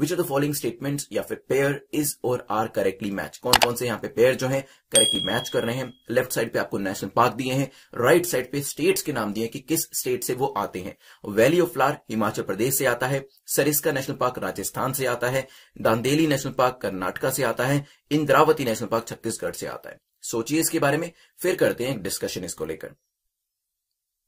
which are the following statement या फिर pair is और आर करेक्टली मैच कौन कौन से यहाँ पे पेयर जो है करेक्टली मैच कर रहे हैं लेफ्ट साइड पे आपको नेशनल पार्क दिए हैं राइट साइड पे स्टेट्स के नाम दिए कि किस स्टेट से वो आते हैं valley of flower Himachal Pradesh से आता है सरिस्का नेशनल पार्क राजस्थान से आता है दांदेली नेशनल पार्क कर्नाटका से आता है इंद्रावती नेशनल पार्क छत्तीसगढ़ से आता है सोचिए इसके बारे में फिर करते हैं डिस्कशन इसको लेकर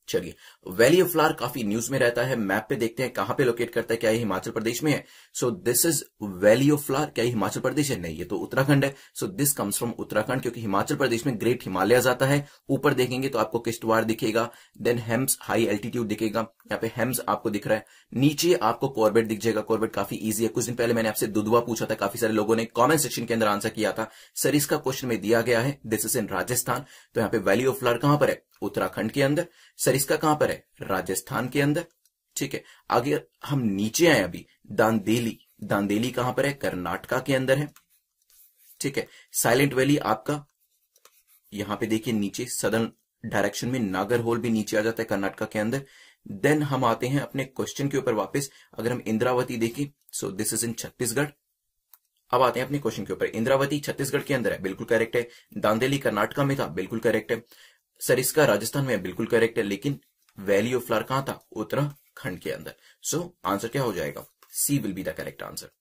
चलिए वैली ऑफ फ्लावर काफी न्यूज में रहता है मैप पे देखते हैं कहां पे लोकेट करता है क्या ये हिमाचल प्रदेश में है so this is valley of flower क्या ये हिमाचल प्रदेश है नहीं ये तो उत्तराखंड है so this comes from Uttarakhand क्योंकि हिमाचल प्रदेश में ग्रेट हिमालय आता है ऊपर देखेंगे तो आपको किश्तवाड़ दिखेगा देन हेम्स हाई एल्टीट्यूड दिखेगा यहाँ पे हेम्स आपको दिख रहा है नीचे आपको कॉर्बेट दिख जाएगा कॉर्बेट काफी ईजी है कुछ दिन पहले मैंने आपसे दुधवा पूछा था काफी सारे लोगों ने कॉमेंट सेक्शन के अंदर आंसर किया था सर इसका क्वेश्चन में दिया गया है दिस इज इन राजस्थान तो यहाँ पे वैली ऑफ फ्लावर कहां पर है उत्तराखंड के अंदर सरिस्का कहां पर है राजस्थान के अंदर ठीक है आगे हम नीचे आए अभी दांदेली दांदेली कहां पर है कर्नाटका के अंदर है ठीक है साइलेंट वैली आपका यहां पे देखिए नीचे सदर्न डायरेक्शन में नागर होल भी नीचे आ जाता है कर्नाटका के अंदर देन हम आते हैं अपने क्वेश्चन के ऊपर वापस अगर हम इंद्रावती देखें so this is in Chhattisgarh अब आते हैं अपने क्वेश्चन के ऊपर इंद्रावती छत्तीसगढ़ के अंदर है बिल्कुल करेक्ट है दांदेली कर्नाटका में था बिल्कुल करेक्ट है सर इसका राजस्थान में बिल्कुल करेक्ट है लेकिन वैली ऑफ फ्लावर कहां था उत्तराखंड के अंदर सो so, आंसर क्या हो जाएगा C will be the correct answer